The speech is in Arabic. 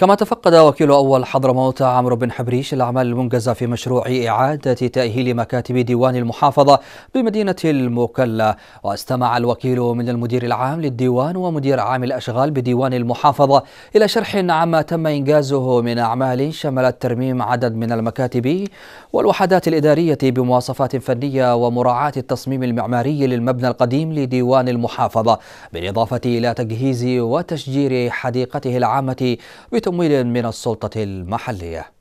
كما تفقد وكيل أول حضرموت عمرو بن حبريش الأعمال المنجزة في مشروع إعادة تأهيل مكاتب ديوان المحافظة بمدينة المكلا واستمع الوكيل من المدير العام للديوان ومدير عام الأشغال بديوان المحافظة إلى شرح عما تم إنجازه من أعمال شملت ترميم عدد من المكاتب والوحدات الإدارية بمواصفات فنية ومراعاة التصميم المعماري للمبنى القديم لديوان المحافظة بالإضافة إلى تجهيز وتشجير حديقته العامة تمويل من السلطة المحلية